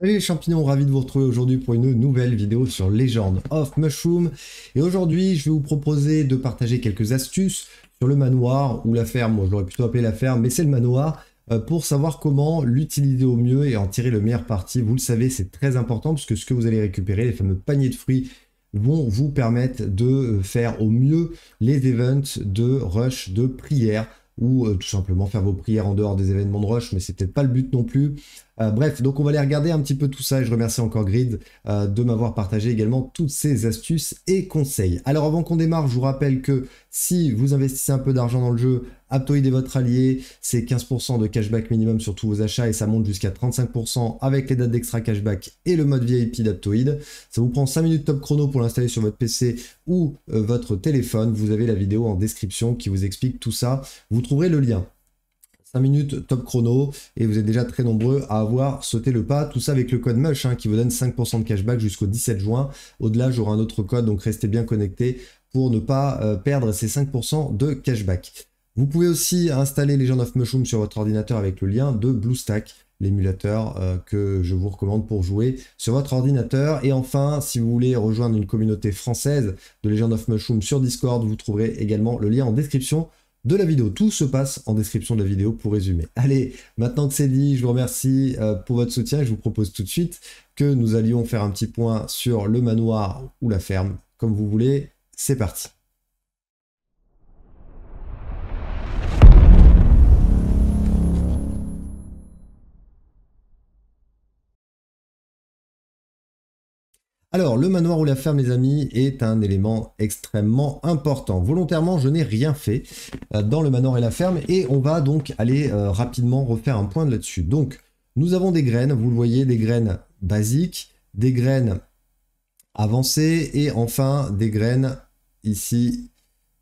Salut les champignons, ravi de vous retrouver aujourd'hui pour une nouvelle vidéo sur Legend of Mushroom. Et aujourd'hui, je vais vous proposer de partager quelques astuces sur le manoir ou la ferme. Moi, je l'aurais plutôt appelé la ferme, mais c'est le manoir euh, pour savoir comment l'utiliser au mieux et en tirer le meilleur parti. Vous le savez, c'est très important puisque ce que vous allez récupérer, les fameux paniers de fruits, vont vous permettre de euh, faire au mieux les events de rush, de prière ou euh, tout simplement faire vos prières en dehors des événements de rush, mais c'est peut-être pas le but non plus. Euh, bref, donc on va aller regarder un petit peu tout ça et je remercie encore Grid euh, de m'avoir partagé également toutes ces astuces et conseils. Alors avant qu'on démarre, je vous rappelle que si vous investissez un peu d'argent dans le jeu, Aptoid est votre allié, c'est 15% de cashback minimum sur tous vos achats et ça monte jusqu'à 35% avec les dates d'extra cashback et le mode VIP d'Aptoid. Ça vous prend 5 minutes top chrono pour l'installer sur votre PC ou euh, votre téléphone. Vous avez la vidéo en description qui vous explique tout ça. Vous trouverez le lien. 5 minutes top chrono et vous êtes déjà très nombreux à avoir sauté le pas. Tout ça avec le code MUSH hein, qui vous donne 5% de cashback jusqu'au 17 juin. Au-delà, j'aurai un autre code, donc restez bien connectés pour ne pas euh, perdre ces 5% de cashback. Vous pouvez aussi installer Legend of Mushroom sur votre ordinateur avec le lien de BlueStack l'émulateur euh, que je vous recommande pour jouer sur votre ordinateur. Et enfin, si vous voulez rejoindre une communauté française de Legend of Mushroom sur Discord, vous trouverez également le lien en description de la vidéo. Tout se passe en description de la vidéo pour résumer. Allez, maintenant que c'est dit, je vous remercie euh, pour votre soutien. Je vous propose tout de suite que nous allions faire un petit point sur le manoir ou la ferme, comme vous voulez. C'est parti. Alors, le manoir ou la ferme, les amis, est un élément extrêmement important. Volontairement, je n'ai rien fait euh, dans le manoir et la ferme, et on va donc aller euh, rapidement refaire un point là-dessus. Donc, nous avons des graines, vous le voyez, des graines basiques, des graines avancées, et enfin des graines ici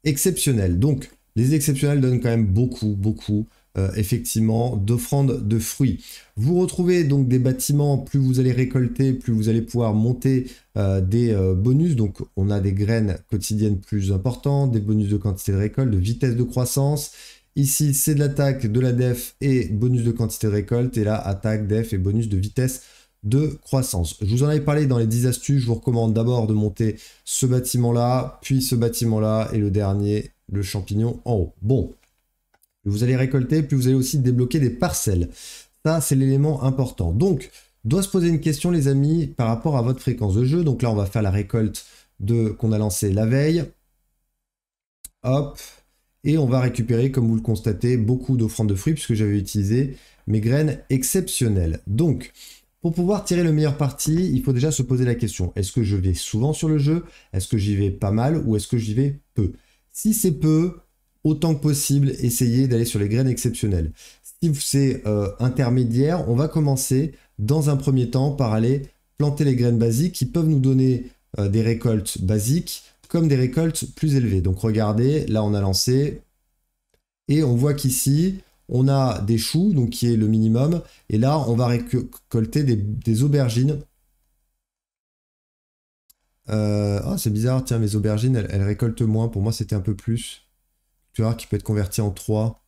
exceptionnelles. Donc, les exceptionnelles donnent quand même beaucoup, beaucoup euh, effectivement d'offrande de fruits. Vous retrouvez donc des bâtiments, plus vous allez récolter, plus vous allez pouvoir monter euh, des euh, bonus. Donc on a des graines quotidiennes plus importantes, des bonus de quantité de récolte, de vitesse de croissance. Ici c'est de l'attaque, de la def et bonus de quantité de récolte. Et là attaque, def et bonus de vitesse de croissance. Je vous en avais parlé dans les 10 astuces, je vous recommande d'abord de monter ce bâtiment là, puis ce bâtiment là et le dernier, le champignon en haut. Bon, vous allez récolter, puis vous allez aussi débloquer des parcelles. Ça, c'est l'élément important. Donc, doit se poser une question, les amis, par rapport à votre fréquence de jeu. Donc là, on va faire la récolte de qu'on a lancée la veille. Hop. Et on va récupérer, comme vous le constatez, beaucoup d'offrandes de fruits, puisque j'avais utilisé mes graines exceptionnelles. Donc, pour pouvoir tirer le meilleur parti, il faut déjà se poser la question, est-ce que je vais souvent sur le jeu Est-ce que j'y vais pas mal ou est-ce que j'y vais peu Si c'est peu, autant que possible, essayer d'aller sur les graines exceptionnelles. Si c'est euh, intermédiaire, on va commencer dans un premier temps par aller planter les graines basiques qui peuvent nous donner euh, des récoltes basiques comme des récoltes plus élevées. Donc regardez, là on a lancé et on voit qu'ici on a des choux, donc qui est le minimum, et là on va récolter des, aubergines. Euh, oh, c'est bizarre, tiens, mes aubergines, elles récoltent moins, pour moi c'était un peu plus qui peut être converti en 3.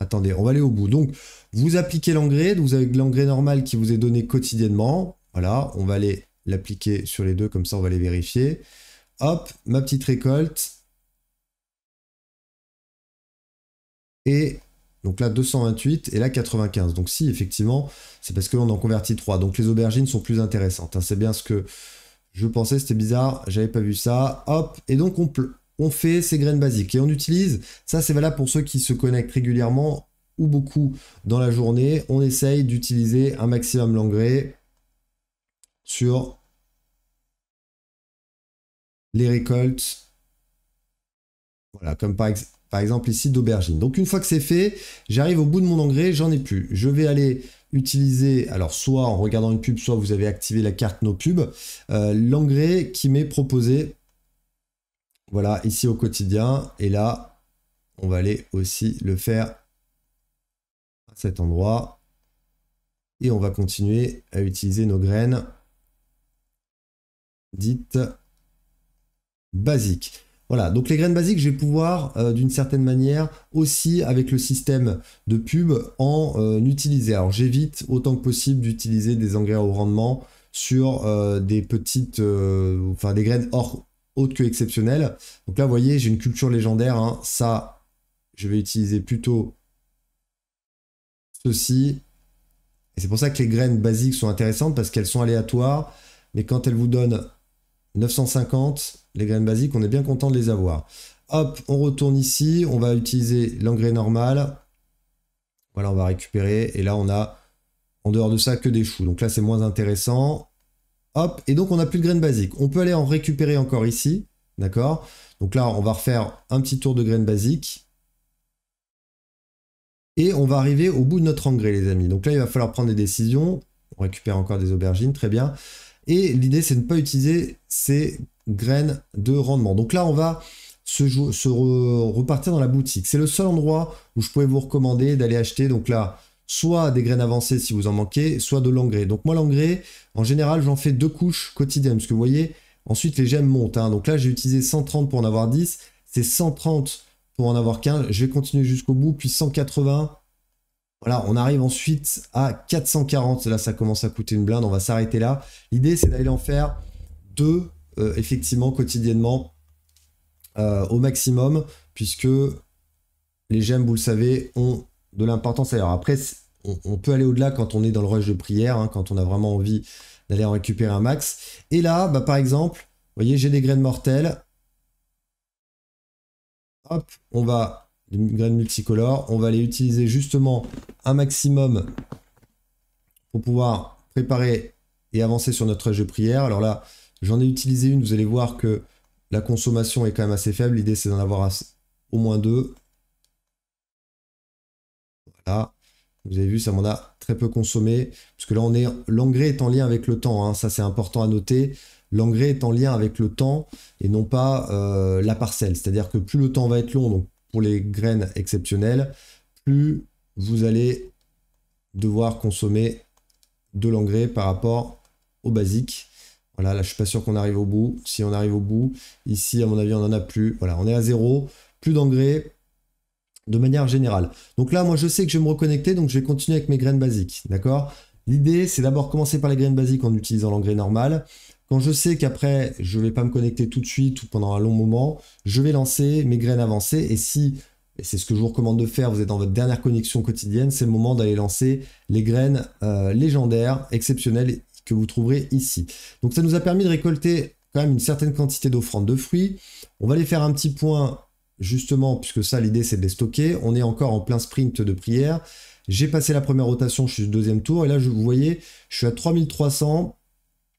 Attendez, on va aller au bout. Donc, vous appliquez l'engrais. Vous avez l'engrais normal qui vous est donné quotidiennement. Voilà, on va aller l'appliquer sur les deux. Comme ça, on va les vérifier. Hop, ma petite récolte. Et donc là, 228 et là, 95. Donc si, effectivement, c'est parce que l'on en convertit 3. Donc les aubergines sont plus intéressantes. Hein. C'est bien ce que je pensais, c'était bizarre. J'avais pas vu ça. Hop, et donc on, on fait ces graines basiques et on utilise, ça c'est valable pour ceux qui se connectent régulièrement ou beaucoup dans la journée, on essaye d'utiliser un maximum l'engrais sur les récoltes, voilà, comme par, par exemple ici d'aubergine. Donc une fois que c'est fait, j'arrive au bout de mon engrais, j'en ai plus. Je vais aller utiliser, alors soit en regardant une pub, soit vous avez activé la carte nos pubs, euh, l'engrais qui m'est proposé voilà, ici au quotidien. Et là, on va aller aussi le faire à cet endroit. Et on va continuer à utiliser nos graines dites basiques. Voilà, donc les graines basiques, je vais pouvoir euh, d'une certaine manière aussi avec le système de pub en euh, utiliser. Alors j'évite autant que possible d'utiliser des engrais au rendement sur euh, des petites, enfin des graines hors que exceptionnel. Donc là, vous voyez, j'ai une culture légendaire. Hein. Ça, je vais utiliser plutôt ceci. Et c'est pour ça que les graines basiques sont intéressantes parce qu'elles sont aléatoires. Mais quand elles vous donnent 950, les graines basiques, on est bien content de les avoir. Hop, on retourne ici. On va utiliser l'engrais normal. Voilà, on va récupérer. Et là, on a en dehors de ça que des fous Donc là, c'est moins intéressant. Hop, et donc on n'a plus de graines basiques. On peut aller en récupérer encore ici, d'accord Donc là, on va refaire un petit tour de graines basiques. Et on va arriver au bout de notre engrais, les amis. Donc là, il va falloir prendre des décisions. On récupère encore des aubergines, très bien. Et l'idée, c'est de ne pas utiliser ces graines de rendement. Donc là, on va se, repartir dans la boutique. C'est le seul endroit où je pourrais vous recommander d'aller acheter. Donc là, soit des graines avancées si vous en manquez, soit de l'engrais. Donc moi l'engrais, en général, j'en fais deux couches quotidiennes, parce que vous voyez, ensuite les gemmes montent. Hein. Donc là, j'ai utilisé 130 pour en avoir 10, c'est 130 pour en avoir 15, je vais continuer jusqu'au bout, puis 180. Voilà, on arrive ensuite à 440, là ça commence à coûter une blinde, on va s'arrêter là. L'idée c'est d'aller en faire deux, euh, effectivement, quotidiennement, euh, au maximum, puisque les gemmes, vous le savez, ont de l'importance. Alors après, on, peut aller au-delà quand on est dans le rush de prière, hein, quand on a vraiment envie d'aller en récupérer un max. Et là, bah, par exemple, vous voyez, j'ai des graines mortelles. Hop, on va, des graines multicolores, on va les utiliser justement un maximum pour pouvoir préparer et avancer sur notre rush de prière. Alors là, j'en ai utilisé une, vous allez voir que la consommation est quand même assez faible. L'idée, c'est d'en avoir au moins deux. Ah, vous avez vu, ça m'en a très peu consommé. Parce que là, on est, l'engrais est en lien avec le temps. Hein. ça, c'est important à noter. L'engrais est en lien avec le temps et non pas euh, la parcelle. C'est-à-dire que plus le temps va être long, donc pour les graines exceptionnelles, plus vous allez devoir consommer de l'engrais par rapport au basique. Voilà, là je suis pas sûr qu'on arrive au bout. Si on arrive au bout, ici à mon avis on en a plus. Voilà, on est à zéro. Plus d'engrais, de manière générale. Donc là, moi, je sais que je vais me reconnecter, donc je vais continuer avec mes graines basiques, d'accord L'idée, c'est d'abord commencer par les graines basiques en utilisant l'engrais normal. Quand je sais qu'après, je ne vais pas me connecter tout de suite ou pendant un long moment, je vais lancer mes graines avancées. Et si, c'est ce que je vous recommande de faire, vous êtes dans votre dernière connexion quotidienne, c'est le moment d'aller lancer les graines euh, légendaires, exceptionnelles, que vous trouverez ici. Donc ça nous a permis de récolter quand même une certaine quantité d'offrandes de fruits. On va aller faire un petit point justement, puisque ça, l'idée, c'est de les stocker. On est encore en plein sprint de prière. J'ai passé la première rotation, je suis au deuxième tour, et là, je, vous voyez, je suis à 3300.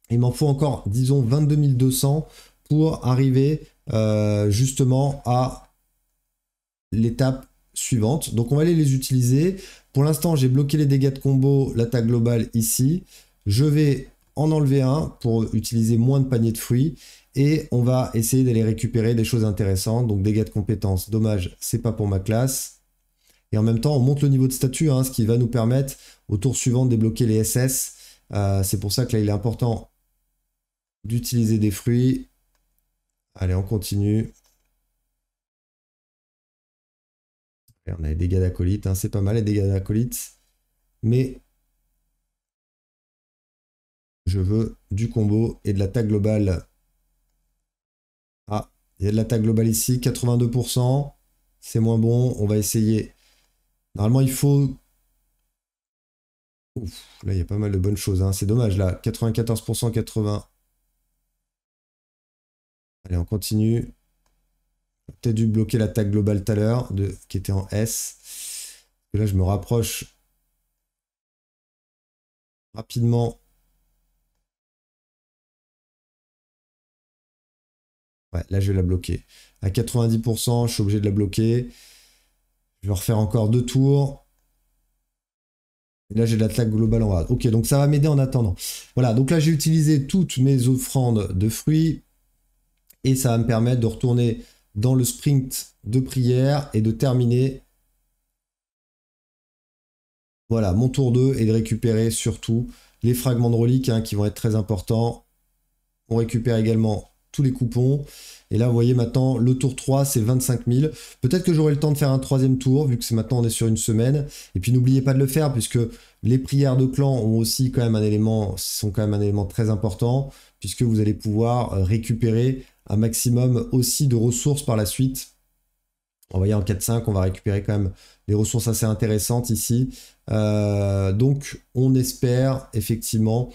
Il m'en faut encore, disons, 22200 pour arriver euh, justement à l'étape suivante. Donc, on va aller les utiliser. Pour l'instant, j'ai bloqué les dégâts de combo, l'attaque globale ici. Je vais en enlever un pour utiliser moins de paniers de fruits et on va essayer d'aller récupérer des choses intéressantes, donc dégâts de compétences. Dommage, c'est pas pour ma classe. Et en même temps, on monte le niveau de statut, hein, ce qui va nous permettre au tour suivant de débloquer les SS. Euh, c'est pour ça que là, il est important d'utiliser des fruits. Allez, on continue. on a les dégâts d'acolyte, hein. c'est pas mal les dégâts d'acolyte. Mais je veux du combo et de l'attaque globale il y a de l'attaque globale ici, 82%. C'est moins bon, on va essayer. Normalement, il faut... là, il y a pas mal de bonnes choses. Hein. C'est dommage, là. 94%, 80%. Allez, on continue. Peut-être dû bloquer l'attaque globale tout à l'heure, qui était en S. là, je me rapproche rapidement là, je vais la bloquer. À 90%, je suis obligé de la bloquer. Je vais refaire encore deux tours. Et là, j'ai l'attaque globale en rade. Ok, donc ça va m'aider en attendant. Voilà, donc là, j'ai utilisé toutes mes offrandes de fruits. Et ça va me permettre de retourner dans le sprint de prière et de terminer voilà, mon tour 2 et de récupérer surtout les fragments de reliques hein, qui vont être très importants. On récupère également tous les coupons. Et là, vous voyez maintenant, le tour 3, c'est 25 000. Peut-être que j'aurai le temps de faire un troisième tour, vu que maintenant, on est sur une semaine. Et puis, n'oubliez pas de le faire, puisque les prières de clan ont aussi quand même un élément, sont quand même un élément très important, puisque vous allez pouvoir euh, récupérer un maximum aussi de ressources par la suite. On va y en 4-5, on va récupérer quand même des ressources assez intéressantes ici. Euh, donc, on espère effectivement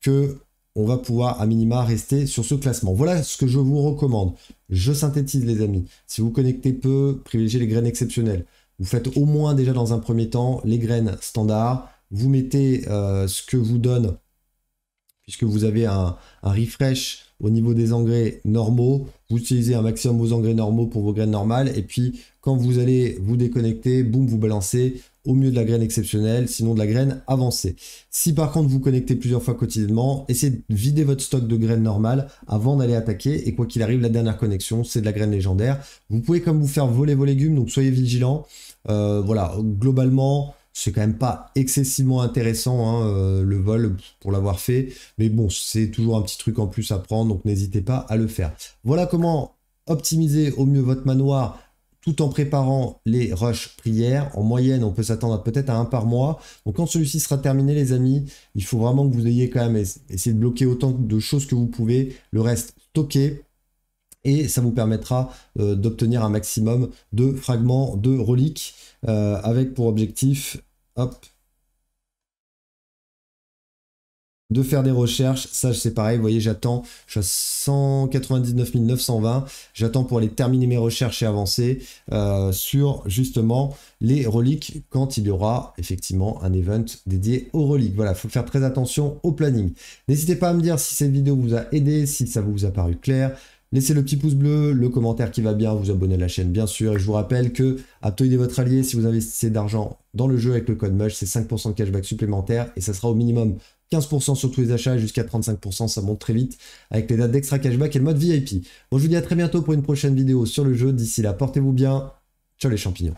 que on va pouvoir à minima rester sur ce classement. Voilà ce que je vous recommande. Je synthétise les amis. Si vous connectez peu, privilégiez les graines exceptionnelles. Vous faites au moins déjà dans un premier temps les graines standard Vous mettez euh, ce que vous donne, puisque vous avez un, un refresh au niveau des engrais normaux. Vous utilisez un maximum vos engrais normaux pour vos graines normales. Et puis vous allez vous déconnecter, boum, vous balancez au mieux de la graine exceptionnelle, sinon de la graine avancée. Si par contre vous connectez plusieurs fois quotidiennement, essayez de vider votre stock de graines normales avant d'aller attaquer. Et quoi qu'il arrive, la dernière connexion, c'est de la graine légendaire. Vous pouvez comme vous faire voler vos légumes, donc soyez vigilant. Euh, voilà, globalement, c'est quand même pas excessivement intéressant hein, euh, le vol pour l'avoir fait. Mais bon, c'est toujours un petit truc en plus à prendre, donc n'hésitez pas à le faire. Voilà comment optimiser au mieux votre manoir tout en préparant les rushs prières. En moyenne, on peut s'attendre peut-être à un par mois. Donc quand celui-ci sera terminé, les amis, il faut vraiment que vous ayez quand même essayé de bloquer autant de choses que vous pouvez, le reste stocker Et ça vous permettra euh, d'obtenir un maximum de fragments de reliques euh, avec pour objectif, hop, de faire des recherches. Ça, c'est pareil. Vous voyez, j'attends. Je suis à 199 920. J'attends pour aller terminer mes recherches et avancer euh, sur justement les reliques quand il y aura effectivement un event dédié aux reliques. Voilà, il faut faire très attention au planning. N'hésitez pas à me dire si cette vidéo vous a aidé, si ça vous a paru clair. Laissez le petit pouce bleu, le commentaire qui va bien, vous abonner à la chaîne bien sûr. Et je vous rappelle que Aptoid est votre allié si vous investissez d'argent dans le jeu avec le code MUSH, c'est 5% de cashback supplémentaire et ça sera au minimum 15% sur tous les achats jusqu'à 35%, ça monte très vite avec les dates d'extra cashback et le mode VIP. Bon, je vous dis à très bientôt pour une prochaine vidéo sur le jeu. D'ici là, portez-vous bien. Ciao les champignons.